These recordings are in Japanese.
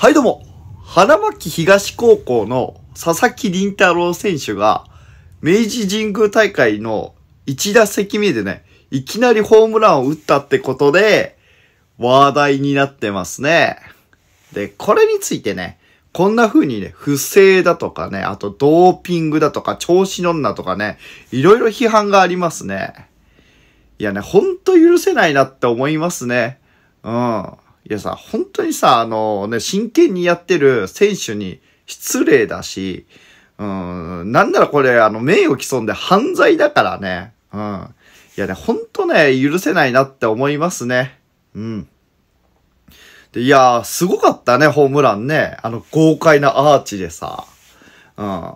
はいどうも、花巻東高校の佐々木麟太郎選手が、明治神宮大会の1打席目でね、いきなりホームランを打ったってことで、話題になってますね。で、これについてね、こんな風にね、不正だとかね、あとドーピングだとか、調子のんなとかね、いろいろ批判がありますね。いやね、ほんと許せないなって思いますね。うん。いやさ、本当にさ、あのね、真剣にやってる選手に失礼だし、うん、なんならこれ、あの、名誉毀損で犯罪だからね。うん。いやね、ほんとね、許せないなって思いますね。うん。でいやー、すごかったね、ホームランね。あの、豪快なアーチでさ。うん。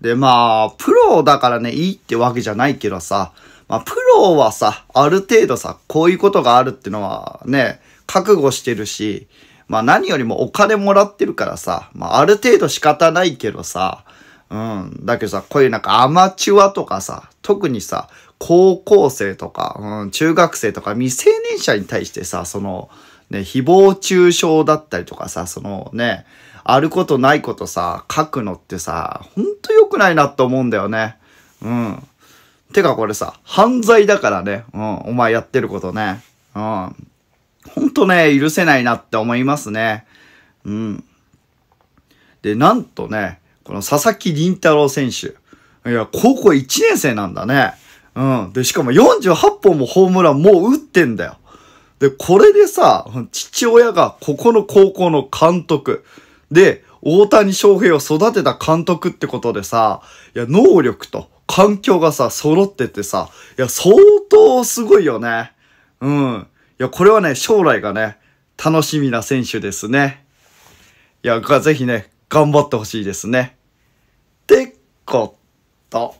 で、まあ、プロだからね、いいってわけじゃないけどさ、まあ、プロはさ、ある程度さ、こういうことがあるってのはね、覚悟してるし、まあ何よりもお金もらってるからさ、まあある程度仕方ないけどさ、うん。だけどさ、こういうなんかアマチュアとかさ、特にさ、高校生とか、うん、中学生とか未成年者に対してさ、その、ね、誹謗中傷だったりとかさ、そのね、あることないことさ、書くのってさ、ほんと良くないなと思うんだよね。うん。てかこれさ、犯罪だからね。うん、お前やってることね。うん。ほんとね、許せないなって思いますね。うん。で、なんとね、この佐々木麟太郎選手。いや、高校1年生なんだね。うん。で、しかも48本もホームランもう打ってんだよ。で、これでさ、父親がここの高校の監督。で、大谷翔平を育てた監督ってことでさ、いや、能力と、環境がさ、揃っててさ、いや、相当すごいよね。うん。いや、これはね、将来がね、楽しみな選手ですね。いや、ぜひね、頑張ってほしいですね。ってこと。